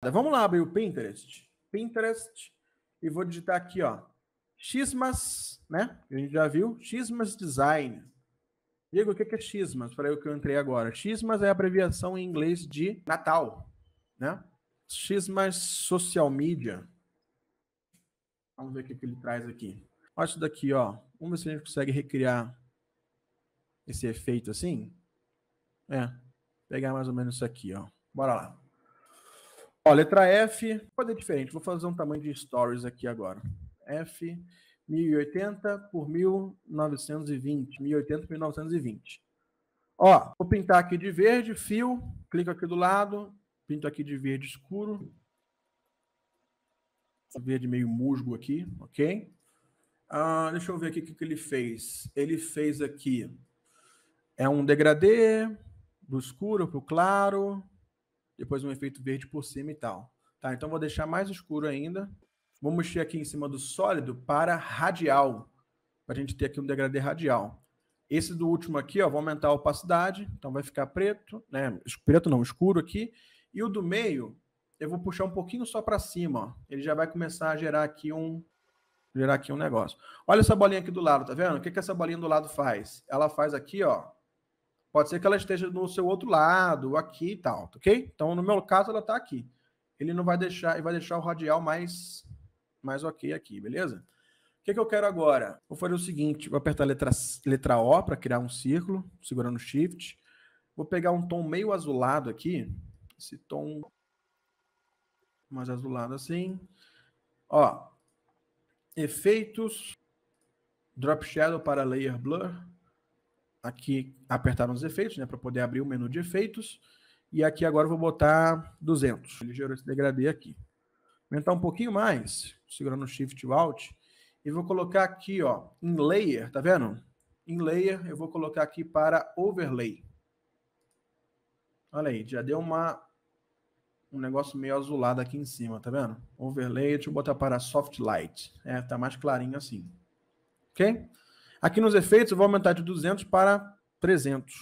Vamos lá abrir o Pinterest. Pinterest e vou digitar aqui, ó, Xmas, né? A gente já viu, Xmas Design. Diego, o que é Xmas? Falei o que eu entrei agora. Xmas é a abreviação em inglês de Natal, né? Xmas Social Media. Vamos ver o que, que ele traz aqui. Olha isso daqui, ó. Vamos ver se a gente consegue recriar esse efeito assim. É, pegar mais ou menos isso aqui, ó. Bora lá. Ó, letra F, pode ser diferente, vou fazer um tamanho de stories aqui agora. F 1080 por 1920, 1080 por 1920. Ó, vou pintar aqui de verde, fio, clico aqui do lado, pinto aqui de verde escuro. Verde meio musgo aqui, ok? Ah, deixa eu ver aqui o que, que ele fez. Ele fez aqui, é um degradê do escuro para o claro, depois um efeito verde por cima e tal. Tá, então vou deixar mais escuro ainda. Vou mexer aqui em cima do sólido para radial, para a gente ter aqui um degradê radial. Esse do último aqui, ó, vou aumentar a opacidade, então vai ficar preto, né? Preto não, escuro aqui. E o do meio, eu vou puxar um pouquinho só para cima, ó. Ele já vai começar a gerar aqui um gerar aqui um negócio. Olha essa bolinha aqui do lado, tá vendo? O que, que essa bolinha do lado faz? Ela faz aqui, ó, Pode ser que ela esteja no seu outro lado, aqui e tal, ok? Então, no meu caso, ela está aqui. Ele não vai deixar, e vai deixar o radial mais, mais ok aqui, beleza? O que, que eu quero agora? Vou fazer o seguinte: vou apertar a letra, letra O para criar um círculo, segurando Shift. Vou pegar um tom meio azulado aqui. Esse tom mais azulado assim. Ó, efeitos, drop shadow para layer blur aqui apertaram os efeitos, né, para poder abrir o menu de efeitos. E aqui agora eu vou botar 200. Ele gerou esse degradê aqui. Aumentar um pouquinho mais, segurando o Shift e Alt, e vou colocar aqui, ó, em Layer, tá vendo? Em Layer, eu vou colocar aqui para Overlay. Olha aí, já deu uma um negócio meio azulado aqui em cima, tá vendo? Overlay, deixa eu botar para Soft Light. É, tá mais clarinho assim. OK? Aqui nos efeitos eu vou aumentar de 200 para 300.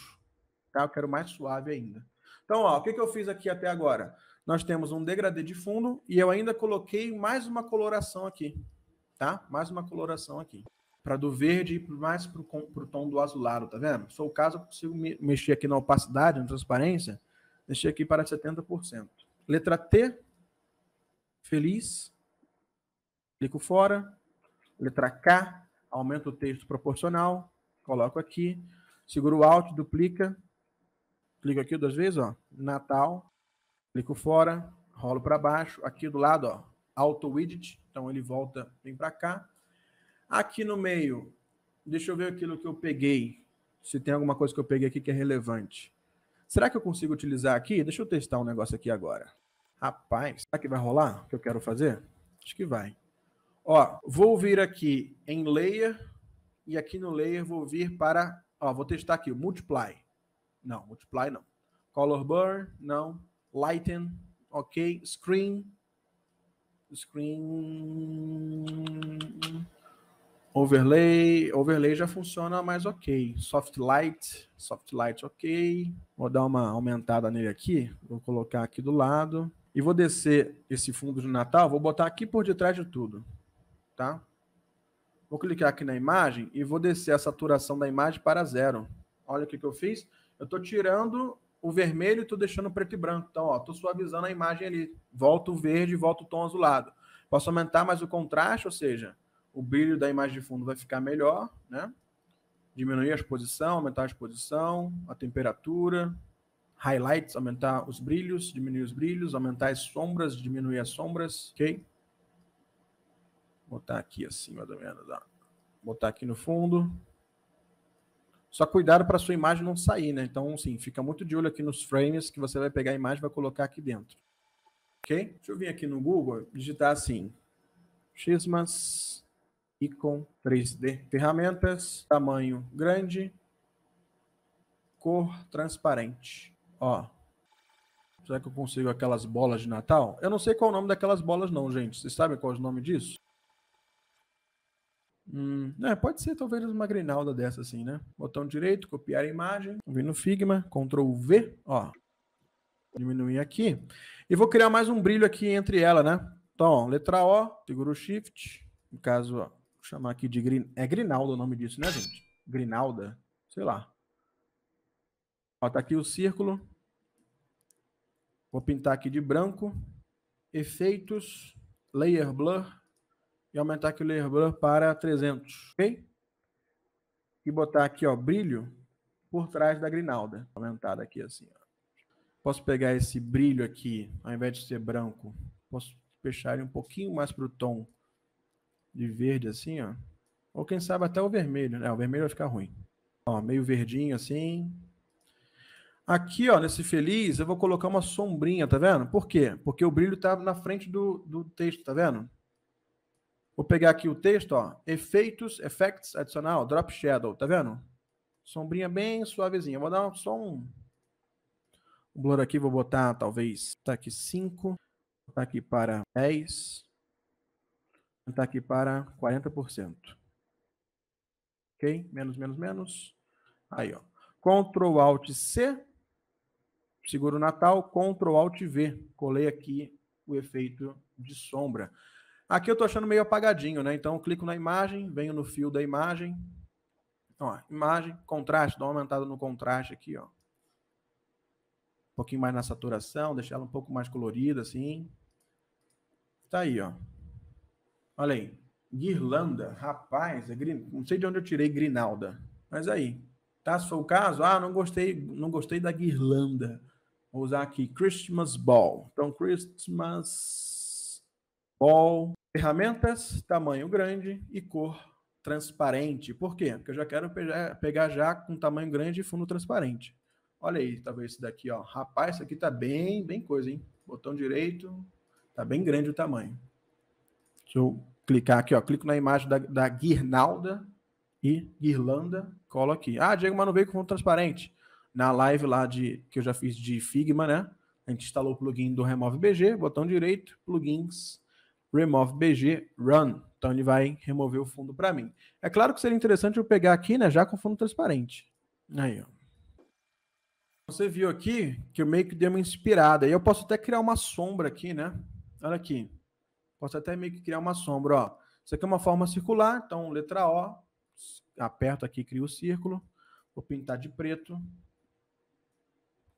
Tá? Eu quero mais suave ainda. Então, ó, o que, que eu fiz aqui até agora? Nós temos um degradê de fundo e eu ainda coloquei mais uma coloração aqui. Tá? Mais uma coloração aqui. Para do verde e mais para o tom do azulado, tá vendo? Sou o caso, eu consigo me, mexer aqui na opacidade, na transparência. Deixei aqui para 70%. Letra T, feliz. Clico fora. Letra K, aumento o texto proporcional, coloco aqui, seguro o Alt, duplica, clico aqui duas vezes, ó, Natal, clico fora, rolo para baixo, aqui do lado, ó, Auto Widget, então ele volta, vem para cá. Aqui no meio, deixa eu ver aquilo que eu peguei, se tem alguma coisa que eu peguei aqui que é relevante. Será que eu consigo utilizar aqui? Deixa eu testar um negócio aqui agora. Rapaz, será que vai rolar o que eu quero fazer? Acho que vai. Ó, vou vir aqui em layer e aqui no layer vou vir para, ó, vou testar aqui o multiply. Não, multiply não. Color burn, não. Lighten, ok. Screen, screen overlay, overlay já funciona mais ok. Soft light, soft light ok. Vou dar uma aumentada nele aqui, vou colocar aqui do lado e vou descer esse fundo de Natal, vou botar aqui por detrás de tudo tá? Vou clicar aqui na imagem e vou descer a saturação da imagem para zero. Olha o que, que eu fiz. Eu estou tirando o vermelho e estou deixando preto e branco. Então, estou suavizando a imagem ali. Volta o verde, volta o tom azulado. Posso aumentar mais o contraste, ou seja, o brilho da imagem de fundo vai ficar melhor, né? Diminuir a exposição, aumentar a exposição, a temperatura, highlights, aumentar os brilhos, diminuir os brilhos, aumentar as sombras, diminuir as sombras, ok? Botar aqui assim, mais ou menos. Botar aqui no fundo. Só cuidado para sua imagem não sair, né? Então, sim, fica muito de olho aqui nos frames que você vai pegar a imagem e vai colocar aqui dentro. Ok? Deixa eu vir aqui no Google, digitar assim: Xmas Icon 3D, ferramentas, tamanho grande, cor transparente. Ó, Será que eu consigo aquelas bolas de Natal? Eu não sei qual é o nome daquelas bolas, não, gente. Vocês sabem qual é o nome disso? Hum, é, pode ser talvez uma grinalda dessa assim, né? Botão direito, copiar a imagem, vim no Figma, Ctrl V, ó. Diminuir aqui. E vou criar mais um brilho aqui entre ela, né? Então, ó, letra O, seguro Shift, no caso, ó, vou chamar aqui de grin... é grinalda o nome disso, né, gente? Grinalda, sei lá. Ó, tá aqui o círculo. Vou pintar aqui de branco. Efeitos, layer blur, e aumentar aqui o layer blur para 300, ok? E botar aqui, ó, brilho por trás da grinalda, aumentada aqui assim, ó. Posso pegar esse brilho aqui, ao invés de ser branco, posso fechar ele um pouquinho mais para o tom de verde assim, ó. Ou quem sabe até o vermelho, né? O vermelho vai ficar ruim. Ó, meio verdinho assim. Aqui, ó, nesse feliz, eu vou colocar uma sombrinha, tá vendo? Por quê? Porque o brilho tá na frente do, do texto, tá vendo? Vou pegar aqui o texto, ó. Efeitos, effects adicional, drop shadow, tá vendo? Sombrinha bem suavezinha. Vou dar só um, um blur aqui, vou botar talvez, tá aqui 5, tá aqui para 10, tá aqui para 40%. Ok? Menos, menos, menos. Aí, ó. Ctrl Alt C, seguro Natal, Ctrl Alt V. Colei aqui o efeito de sombra. Aqui eu estou achando meio apagadinho, né? Então clico na imagem, venho no fio da imagem. Ó, imagem, contraste, dá uma aumentada no contraste aqui, ó. Um pouquinho mais na saturação, deixar ela um pouco mais colorida, assim. Tá aí, ó. Olha aí. Guirlanda, rapaz, é grin... não sei de onde eu tirei Grinalda. Mas aí, tá? Se for o caso, ah, não gostei, não gostei da guirlanda. Vou usar aqui Christmas Ball. Então, Christmas Ball, ferramentas, tamanho grande e cor transparente. Por quê? Porque eu já quero é, pegar já com tamanho grande e fundo transparente. Olha aí, talvez tá esse daqui, ó. Rapaz, isso aqui tá bem, bem coisa, hein? Botão direito, tá bem grande o tamanho. Deixa eu clicar aqui, ó. Clico na imagem da, da guirnalda e guirlanda, colo aqui. Ah, Diego, mas não veio com fundo transparente. Na live lá de que eu já fiz de Figma, né? A gente instalou o plugin do Remove BG, botão direito, plugins, remove BG run. Então ele vai remover o fundo para mim. É claro que seria interessante eu pegar aqui, né, já com fundo transparente. Aí, ó. Você viu aqui que eu meio que dei uma inspirada. E eu posso até criar uma sombra aqui, né? Olha aqui. Posso até meio que criar uma sombra, ó. Isso aqui é uma forma circular, então letra O, aperto aqui, crio o círculo. Vou pintar de preto.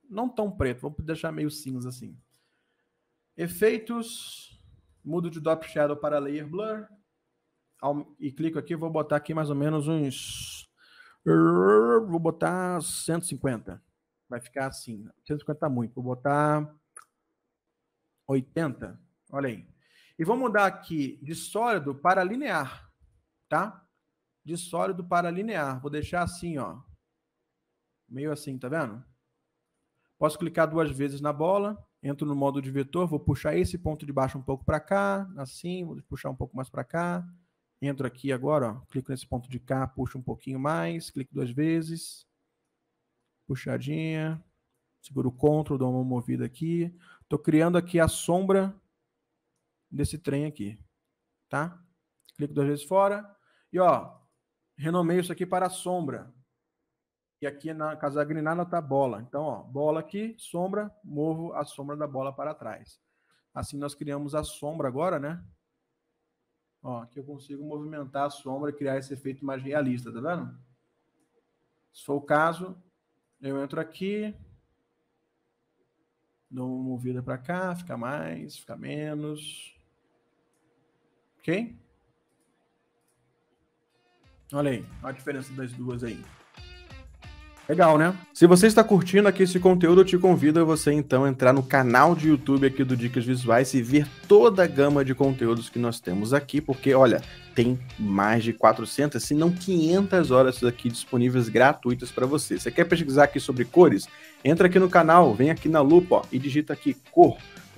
Não tão preto, vou deixar meio cinza assim. Efeitos, mudo de Drop Shadow para Layer Blur e clico aqui, vou botar aqui mais ou menos uns... Vou botar 150. Vai ficar assim. 150 né? tá muito. Vou botar 80. Olha aí. E vou mudar aqui de sólido para linear, tá? De sólido para linear. Vou deixar assim, ó. Meio assim, tá vendo? Posso clicar duas vezes na bola entro no modo de vetor, vou puxar esse ponto de baixo um pouco para cá, assim, vou puxar um pouco mais para cá. Entro aqui agora, ó, clico nesse ponto de cá, puxo um pouquinho mais, clico duas vezes. Puxadinha. Seguro o Ctrl, dou uma movida aqui. Estou criando aqui a sombra desse trem aqui, tá? Clico duas vezes fora. E, ó, renomei isso aqui para sombra. E aqui na casa da grinada está bola. Então, ó, bola aqui, sombra, movo a sombra da bola para trás. Assim nós criamos a sombra agora, né? Ó, que eu consigo movimentar a sombra e criar esse efeito mais realista, tá vendo? Se for o caso, eu entro aqui, dou uma movida para cá, fica mais, fica menos. Ok? Olha aí, olha a diferença das duas aí. Legal, né? Se você está curtindo aqui esse conteúdo, eu te convido a você então entrar no canal de YouTube aqui do Dicas Visuais e ver toda a gama de conteúdos que nós temos aqui, porque olha, tem mais de 400, se não 500 horas aqui disponíveis gratuitas para você. Você quer pesquisar aqui sobre cores? Entra aqui no canal, vem aqui na lupa ó, e digita aqui cor.